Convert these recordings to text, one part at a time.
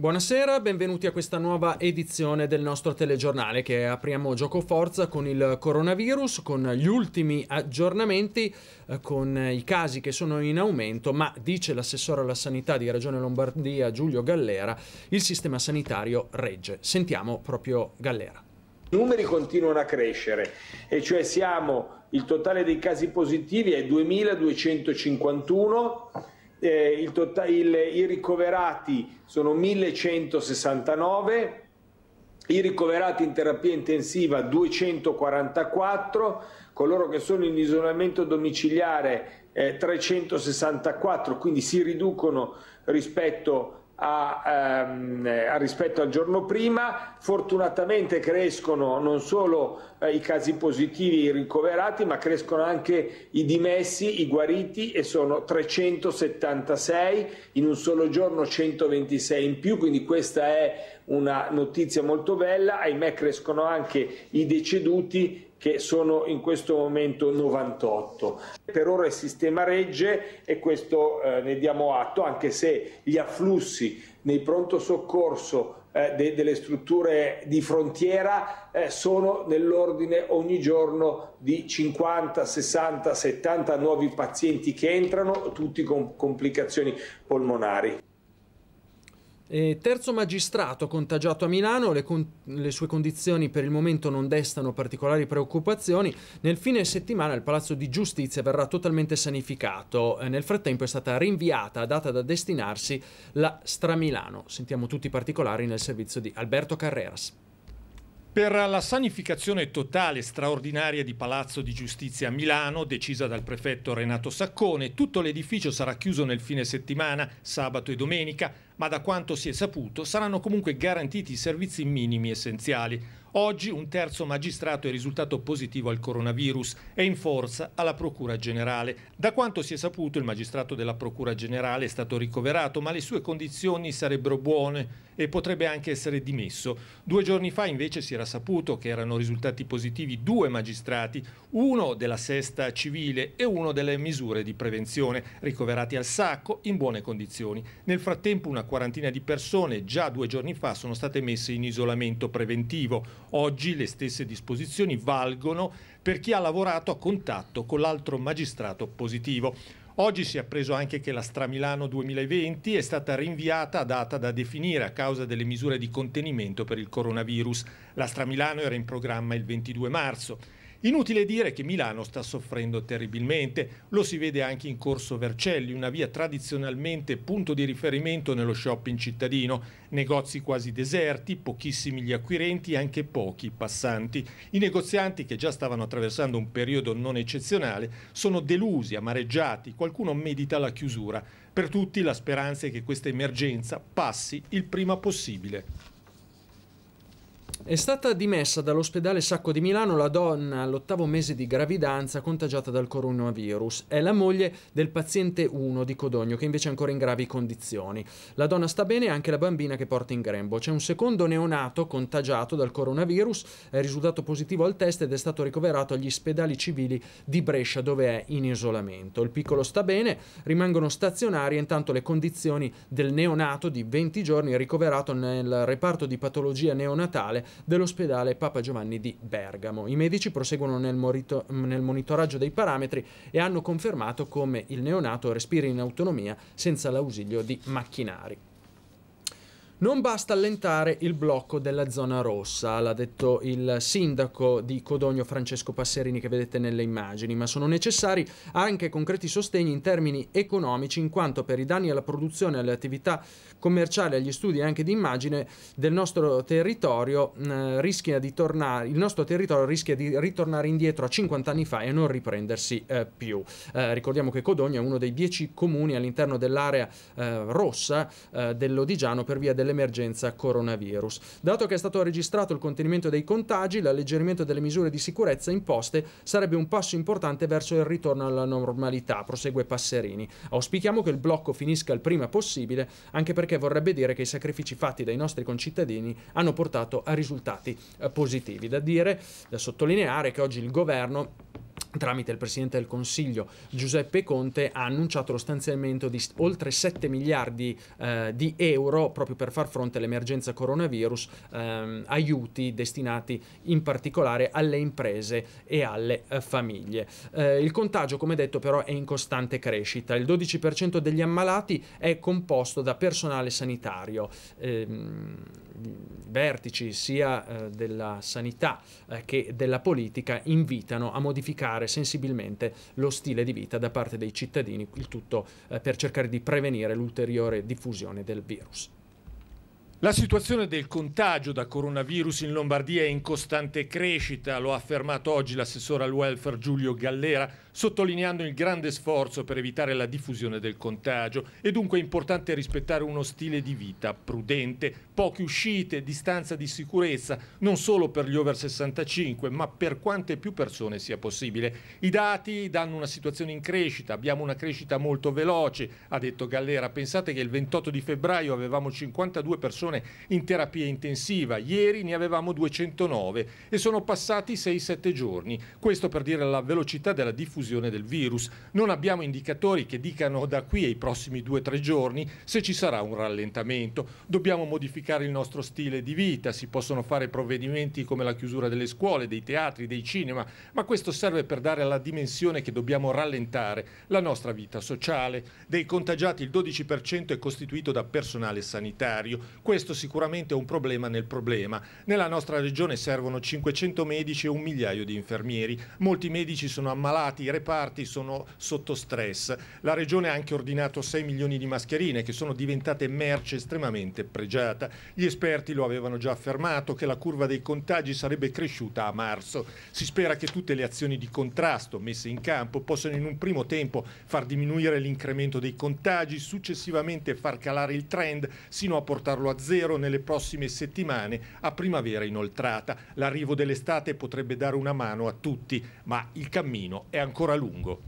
Buonasera, benvenuti a questa nuova edizione del nostro telegiornale che apriamo giocoforza con il coronavirus, con gli ultimi aggiornamenti, eh, con i casi che sono in aumento, ma dice l'assessore alla sanità di Regione Lombardia Giulio Gallera, il sistema sanitario regge. Sentiamo proprio Gallera. I numeri continuano a crescere e cioè siamo, il totale dei casi positivi è 2251 eh, il tot- il, i ricoverati sono 1169, i ricoverati in terapia intensiva 244, coloro che sono in isolamento domiciliare eh, 364, quindi si riducono rispetto a a, ehm, a rispetto al giorno prima, fortunatamente crescono non solo eh, i casi positivi i ricoverati, ma crescono anche i dimessi, i guariti e sono 376, in un solo giorno 126 in più, quindi questa è una notizia molto bella, ahimè crescono anche i deceduti che sono in questo momento 98. Per ora il sistema regge e questo eh, ne diamo atto, anche se gli afflussi nei pronto soccorso eh, de delle strutture di frontiera eh, sono nell'ordine ogni giorno di 50, 60, 70 nuovi pazienti che entrano, tutti con complicazioni polmonari. Eh, terzo magistrato contagiato a Milano, le, con le, sue condizioni per il momento non destano particolari preoccupazioni, nel fine settimana il Palazzo di Giustizia verrà totalmente sanificato, eh, nel frattempo è stata rinviata a data da destinarsi la Stramilano. Sentiamo tutti i particolari nel servizio di Alberto Carreras. Per la sanificazione totale straordinaria di Palazzo di Giustizia a Milano, decisa dal prefetto Renato Saccone, tutto l'edificio sarà chiuso nel fine settimana, sabato e domenica, ma da quanto si è saputo saranno comunque garantiti i servizi minimi essenziali. Oggi un terzo magistrato è risultato positivo al coronavirus e in forza alla Procura Generale. Da quanto si è saputo il magistrato della Procura Generale è stato ricoverato, ma le sue condizioni sarebbero buone e potrebbe anche essere dimesso. Due giorni fa invece si era saputo che erano risultati positivi due magistrati, uno della sesta civile e uno delle misure di prevenzione, ricoverati al sacco in buone condizioni. Nel frattempo una quarantina di persone già due giorni fa sono state messe in isolamento preventivo. Oggi le stesse disposizioni valgono per chi ha lavorato a contatto con l'altro magistrato positivo. Oggi si è appreso anche che la Stramilano 2020 è stata rinviata a data da definire a causa delle misure di contenimento per il coronavirus. La Stramilano era in programma il 22 marzo. Inutile dire che Milano sta soffrendo terribilmente, lo si vede anche in Corso Vercelli, una via tradizionalmente punto di riferimento nello shopping cittadino, negozi quasi deserti, pochissimi gli acquirenti e anche pochi i passanti. I negozianti che già stavano attraversando un periodo non eccezionale sono delusi, amareggiati, qualcuno medita la chiusura. Per tutti la speranza è che questa emergenza passi il prima possibile. È stata dimessa dall'ospedale Sacco di Milano la donna all'ottavo mese di gravidanza contagiata dal coronavirus. È la moglie del paziente 1 di Codogno che invece è ancora in gravi condizioni. La donna sta bene e anche la bambina che porta in grembo. C'è un secondo neonato contagiato dal coronavirus, è risultato positivo al test ed è stato ricoverato agli ospedali civili di Brescia dove è in isolamento. Il piccolo sta bene, rimangono stazionari intanto le condizioni del neonato di 20 giorni ricoverato nel reparto di patologia neonatale dell'ospedale Papa Giovanni di Bergamo. I medici proseguono nel, morito- nel monitoraggio dei parametri e hanno confermato come il neonato respiri in autonomia senza l'ausilio di macchinari. Non basta allentare il blocco della zona rossa, l'ha detto il sindaco di Codogno Francesco Passerini che vedete nelle immagini, ma sono necessari anche concreti sostegni in termini economici in quanto per i danni alla produzione e alle attività commerciale, agli studi anche di immagine del nostro territorio, eh, rischia di tornare, il nostro territorio rischia di ritornare indietro a 50 anni fa e non riprendersi eh, più. Eh, ricordiamo che Codogno è uno dei 10 comuni all'interno dell'area eh, rossa eh, dell'Odigiano per via dell'emergenza coronavirus. Dato che è stato registrato il contenimento dei contagi, l'alleggerimento delle misure di sicurezza imposte sarebbe un passo importante verso il ritorno alla normalità, prosegue Passerini. Auspichiamo che il blocco finisca il prima possibile, anche perché perché vorrebbe dire che i sacrifici fatti dai nostri concittadini hanno portato a risultati eh, positivi. Da dire, da sottolineare che oggi il governo tramite il Presidente del Consiglio Giuseppe Conte ha annunciato lo stanziamento di oltre 7 miliardi eh, di euro proprio per far fronte all'emergenza coronavirus, ehm, aiuti destinati in particolare alle imprese e alle eh, famiglie. Eh, il contagio, come detto, però è in costante crescita. Il 12% degli ammalati è composto da personale sanitario. Ehm, vertici sia eh, della sanità eh, che della politica invitano a modificare sensibilmente lo stile di vita da parte dei cittadini, il tutto eh, per cercare di prevenire l'ulteriore diffusione del virus. La situazione del contagio da coronavirus in Lombardia è in costante crescita, lo ha affermato oggi l'assessore al welfare Giulio Gallera sottolineando il grande sforzo per evitare la diffusione del contagio. È dunque importante rispettare uno stile di vita prudente, poche uscite, distanza di sicurezza, non solo per gli over 65, ma per quante più persone sia possibile. I dati danno una situazione in crescita, abbiamo una crescita molto veloce, ha detto Gallera. Pensate che il 28 di febbraio avevamo 52 persone in terapia intensiva, ieri ne avevamo 209 e sono passati 6-7 giorni. Questo per dire la velocità della diffusione diffusione del virus. Non abbiamo indicatori che dicano da qui ai prossimi due o tre giorni se ci sarà un rallentamento. Dobbiamo modificare il nostro stile di vita, si possono fare provvedimenti come la chiusura delle scuole, dei teatri, dei cinema, ma questo serve per dare alla dimensione che dobbiamo rallentare la nostra vita sociale. Dei contagiati il 12% è costituito da personale sanitario. Questo sicuramente è un problema nel problema. Nella nostra regione servono 500 medici e un migliaio di infermieri. Molti medici sono ammalati, reparti sono sotto stress. La Regione ha anche ordinato 6 milioni di mascherine che sono diventate merce estremamente pregiata. Gli esperti lo avevano già affermato che la curva dei contagi sarebbe cresciuta a marzo. Si spera che tutte le azioni di contrasto messe in campo possano in un primo tempo far diminuire l'incremento dei contagi, successivamente far calare il trend sino a portarlo a zero nelle prossime settimane a primavera inoltrata. L'arrivo dell'estate potrebbe dare una mano a tutti, ma il cammino è ancora ancora lungo.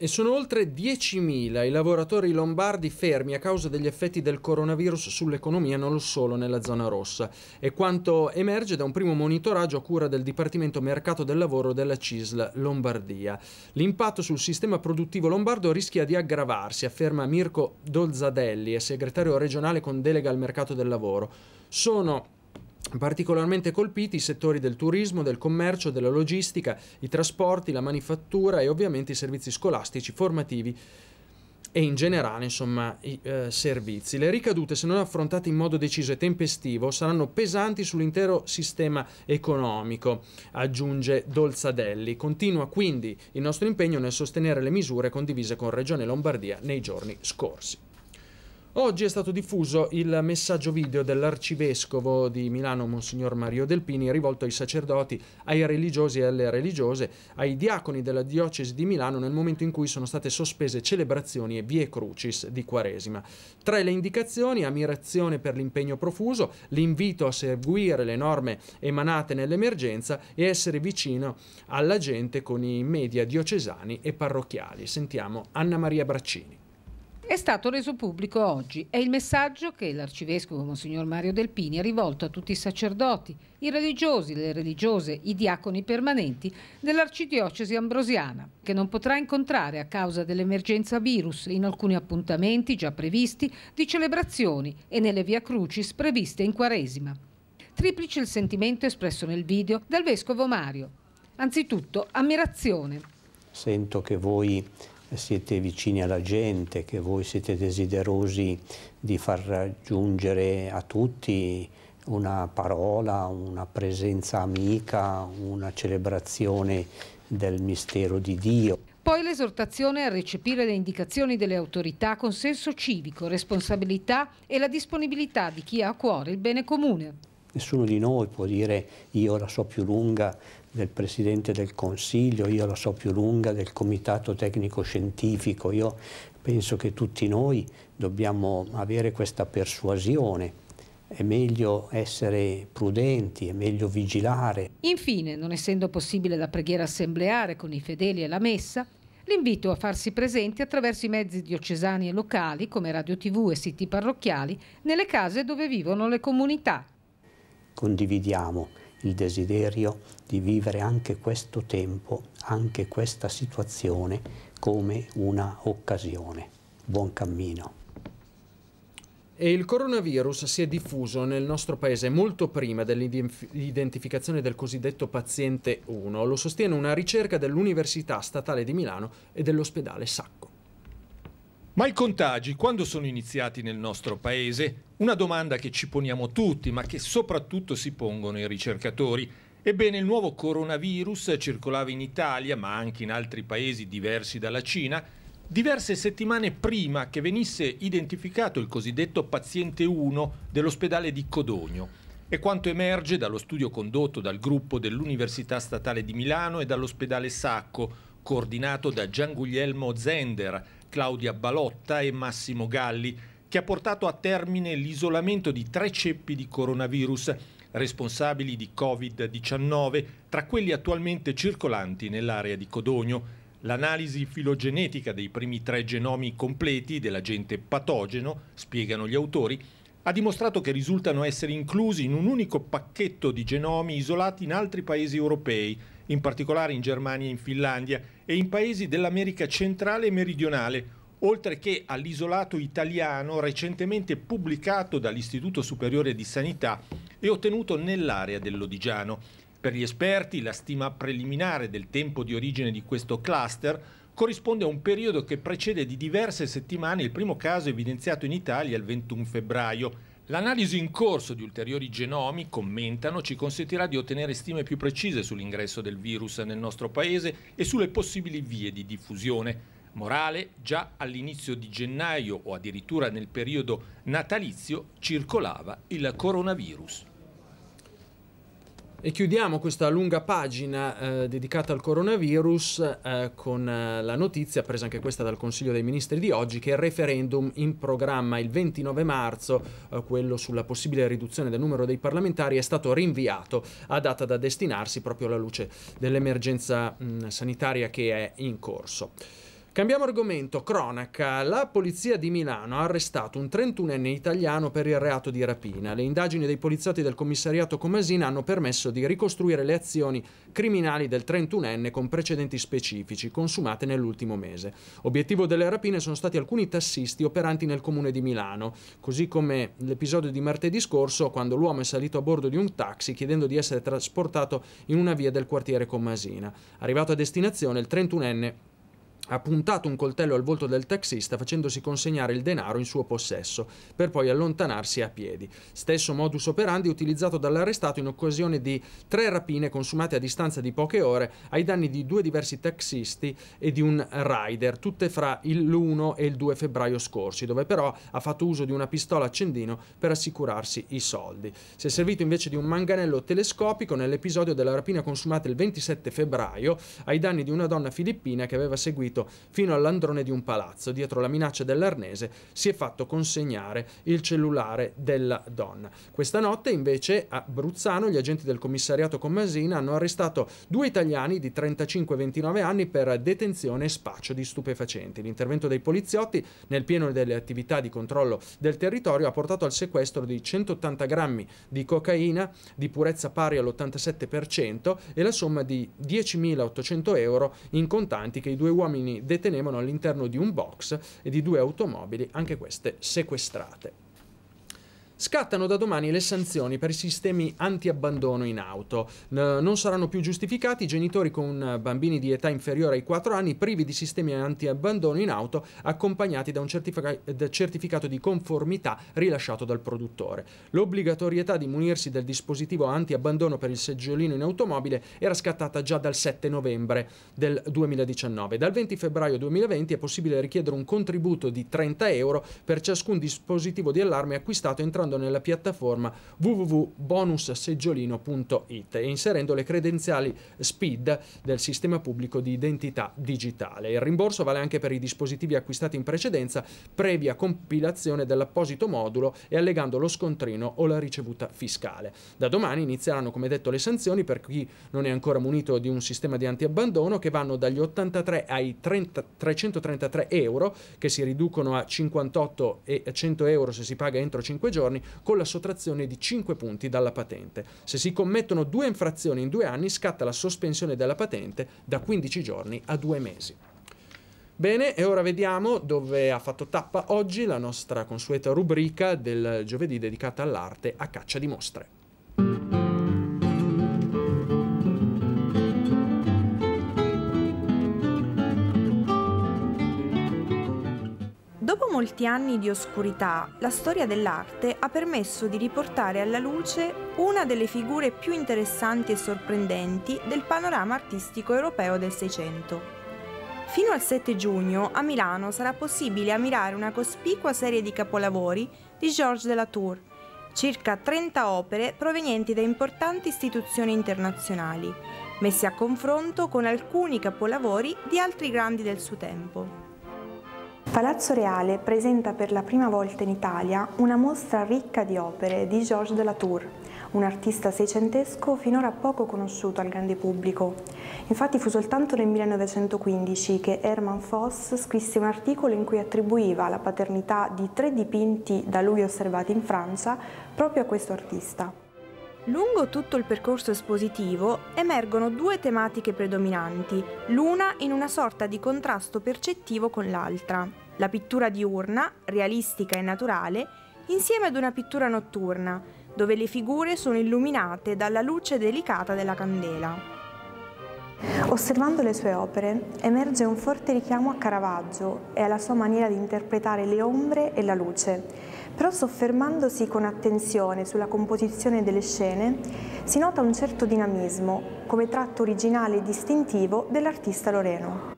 E sono oltre 10.000 i lavoratori lombardi fermi a causa degli effetti del coronavirus sull'economia non solo nella zona rossa. È quanto emerge da un primo monitoraggio a cura del Dipartimento Mercato del Lavoro della CISL Lombardia. L'impatto sul sistema produttivo lombardo rischia di aggravarsi, afferma Mirko Dolzadelli, segretario regionale con delega al mercato del lavoro. Sono Particolarmente colpiti i settori del turismo, del commercio, della logistica, i trasporti, la manifattura e ovviamente i servizi scolastici, formativi e in generale insomma, i eh, servizi. Le ricadute, se non affrontate in modo deciso e tempestivo, saranno pesanti sull'intero sistema economico, aggiunge Dolzadelli. Continua quindi il nostro impegno nel sostenere le misure condivise con Regione Lombardia nei giorni scorsi. Oggi è stato diffuso il messaggio video dell'arcivescovo di Milano, Monsignor Mario Delpini, rivolto ai sacerdoti, ai religiosi e alle religiose, ai diaconi della diocesi di Milano nel momento in cui sono state sospese celebrazioni e vie crucis di Quaresima. Tra le indicazioni, ammirazione per l'impegno profuso, l'invito a seguire le norme emanate nell'emergenza e essere vicino alla gente con i media diocesani e parrocchiali. Sentiamo Anna Maria Braccini. È stato reso pubblico oggi. È il messaggio che l'arcivescovo Monsignor Mario Delpini ha rivolto a tutti i sacerdoti, i religiosi, le religiose, i diaconi permanenti dell'arcidiocesi ambrosiana, che non potrà incontrare a causa dell'emergenza virus in alcuni appuntamenti già previsti di celebrazioni e nelle via crucis previste in Quaresima. Triplice il sentimento espresso nel video dal vescovo Mario. Anzitutto ammirazione. Sento che voi siete vicini alla gente, che voi siete desiderosi di far raggiungere a tutti una parola, una presenza amica, una celebrazione del mistero di Dio. Poi l'esortazione a recepire le indicazioni delle autorità con senso civico, responsabilità e la disponibilità di chi ha a cuore il bene comune. Nessuno di noi può dire io la so più lunga, del Presidente del Consiglio, io la so più lunga, del Comitato Tecnico Scientifico, io penso che tutti noi dobbiamo avere questa persuasione è meglio essere prudenti, è meglio vigilare. Infine, non essendo possibile la preghiera assembleare con i fedeli e la messa, l'invito a farsi presenti attraverso i mezzi diocesani e locali, come radio tv e siti parrocchiali, nelle case dove vivono le comunità. Condividiamo il desiderio di vivere anche questo tempo, anche questa situazione come una occasione. Buon cammino. E il coronavirus si è diffuso nel nostro paese molto prima dell'identificazione del cosiddetto paziente 1. Lo sostiene una ricerca dell'Università Statale di Milano e dell'ospedale Sacco. Ma i contagi quando sono iniziati nel nostro paese? Una domanda che ci poniamo tutti, ma che soprattutto si pongono i ricercatori. Ebbene, il nuovo coronavirus circolava in Italia, ma anche in altri paesi diversi dalla Cina, diverse settimane prima che venisse identificato il cosiddetto paziente 1 dell'ospedale di Codogno. È quanto emerge dallo studio condotto dal gruppo dell'Università Statale di Milano e dall'ospedale Sacco, coordinato da Gian Guglielmo Zender, Claudia Balotta e Massimo Galli, che ha portato a termine l'isolamento di tre ceppi di coronavirus responsabili di Covid-19 tra quelli attualmente circolanti nell'area di Codogno. L'analisi filogenetica dei primi tre genomi completi dell'agente patogeno, spiegano gli autori, ha dimostrato che risultano essere inclusi in un unico pacchetto di genomi isolati in altri paesi europei, in particolare in Germania e in Finlandia, e in paesi dell'America centrale e meridionale, oltre che all'isolato italiano recentemente pubblicato dall'Istituto Superiore di Sanità e ottenuto nell'area dell'Odigiano. Per gli esperti la stima preliminare del tempo di origine di questo cluster corrisponde a un periodo che precede di diverse settimane il primo caso evidenziato in Italia il 21 febbraio. L'analisi in corso di ulteriori genomi, commentano, ci consentirà di ottenere stime più precise sull'ingresso del virus nel nostro paese e sulle possibili vie di diffusione. Morale, già all'inizio di gennaio o addirittura nel periodo natalizio circolava il coronavirus. E chiudiamo questa lunga pagina eh, dedicata al coronavirus eh, con eh, la notizia, presa anche questa dal Consiglio dei Ministri di oggi, che il referendum in programma il 29 marzo, eh, quello sulla possibile riduzione del numero dei parlamentari, è stato rinviato a data da destinarsi proprio alla luce dell'emergenza sanitaria che è in corso. Cambiamo argomento, cronaca. La polizia di Milano ha arrestato un 31enne italiano per il reato di rapina. Le indagini dei poliziotti del commissariato Comasina hanno permesso di ricostruire le azioni criminali del 31enne con precedenti specifici consumate nell'ultimo mese. Obiettivo delle rapine sono stati alcuni tassisti operanti nel comune di Milano, così come l'episodio di martedì scorso quando l'uomo è salito a bordo di un taxi chiedendo di essere trasportato in una via del quartiere Comasina. Arrivato a destinazione il 31enne ha puntato un coltello al volto del taxista facendosi consegnare il denaro in suo possesso, per poi allontanarsi a piedi. Stesso modus operandi utilizzato dall'arrestato in occasione di tre rapine consumate a distanza di poche ore ai danni di due diversi taxisti e di un rider, tutte fra l'1 e il 2 febbraio scorsi, dove però ha fatto uso di una pistola accendino per assicurarsi i soldi. Si è servito invece di un manganello telescopico nell'episodio della rapina consumata il 27 febbraio ai danni di una donna filippina che aveva seguito fuggito fino all'androne di un palazzo. Dietro la minaccia dell'arnese si è fatto consegnare il cellulare della donna. Questa notte invece a Bruzzano gli agenti del commissariato Commasina hanno arrestato due italiani di 35 29 anni per detenzione e spaccio di stupefacenti. L'intervento dei poliziotti nel pieno delle attività di controllo del territorio ha portato al sequestro di 180 grammi di cocaina di purezza pari all'87% e la somma di 10.800 euro in contanti che i due uomini detenevano all'interno di un box e di due automobili, anche queste sequestrate. Scattano da domani le sanzioni per i sistemi anti-abbandono in auto. Non saranno più giustificati i genitori con eh, bambini di età inferiore ai 4 anni privi di sistemi anti-abbandono in auto accompagnati da un certificato di conformità rilasciato dal produttore. L'obbligatorietà di munirsi del dispositivo anti-abbandono per il seggiolino in automobile era scattata già dal 7 novembre del 2019. Dal 20 febbraio 2020 è possibile richiedere un contributo di 30 euro per ciascun dispositivo di allarme acquistato entrando andando nella piattaforma www.bonusseggiolino.it e inserendo le credenziali SPID del sistema pubblico di identità digitale. Il rimborso vale anche per i dispositivi acquistati in precedenza, previa compilazione dell'apposito modulo e allegando lo scontrino o la ricevuta fiscale. Da domani inizieranno, come detto, le sanzioni per chi non è ancora munito di un sistema di antiabbandono che vanno dagli 83 ai 30, 333 euro, che si riducono a 58 e 100 euro se si paga entro 5 giorni, infrazioni con la sottrazione di 5 punti dalla patente. Se si commettono due infrazioni in due anni scatta la sospensione della patente da 15 giorni a due mesi. Bene, e ora vediamo dove ha fatto tappa oggi la nostra consueta rubrica del giovedì dedicata all'arte a caccia di mostre. molti anni di oscurità, la storia dell'arte ha permesso di riportare alla luce una delle figure più interessanti e sorprendenti del panorama artistico europeo del Seicento. Fino al 7 giugno a Milano sarà possibile ammirare una cospicua serie di capolavori di Georges de la Tour, circa 30 opere provenienti da importanti istituzioni internazionali, messe a confronto con alcuni capolavori di altri grandi del suo tempo. Palazzo Reale presenta per la prima volta in Italia una mostra ricca di opere di Georges de la Tour, un artista seicentesco finora poco conosciuto al grande pubblico. Infatti fu soltanto nel 1915 che Hermann Voss scrisse un articolo in cui attribuiva la paternità di tre dipinti da lui osservati in Francia proprio a questo artista. Lungo tutto il percorso espositivo emergono due tematiche predominanti, l'una in una sorta di contrasto percettivo con l'altra. La pittura diurna, realistica e naturale, insieme ad una pittura notturna, dove le figure sono illuminate dalla luce delicata della candela. Osservando le sue opere emerge un forte richiamo a Caravaggio e alla sua maniera di interpretare le ombre e la luce, però soffermandosi con attenzione sulla composizione delle scene si nota un certo dinamismo come tratto originale e distintivo dell'artista Loreno.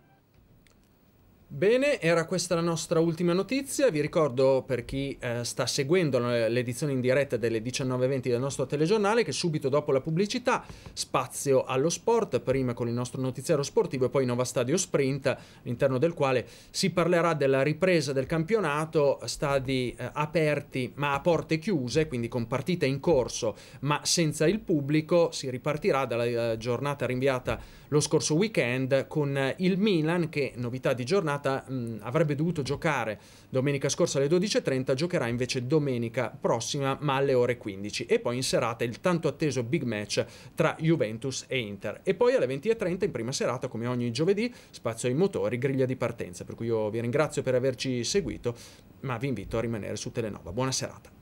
Bene, era questa la nostra ultima notizia. Vi ricordo per chi eh, sta seguendo l'edizione in diretta delle 19.20 del nostro telegiornale che subito dopo la pubblicità spazio allo sport, prima con il nostro notiziario sportivo e poi Nova Stadio Sprint, all'interno del quale si parlerà della ripresa del campionato, stadi eh, aperti ma a porte chiuse, quindi con partite in corso ma senza il pubblico. Si ripartirà dalla eh, giornata rinviata lo scorso weekend con eh, il Milan che novità di giornata giornata mh, avrebbe dovuto giocare domenica scorsa alle 12.30, giocherà invece domenica prossima ma alle ore 15 e poi in serata il tanto atteso big match tra Juventus e Inter. E poi alle 20.30 in prima serata, come ogni giovedì, spazio ai motori, griglia di partenza. Per cui io vi ringrazio per averci seguito, ma vi invito a rimanere su Telenova. Buona serata.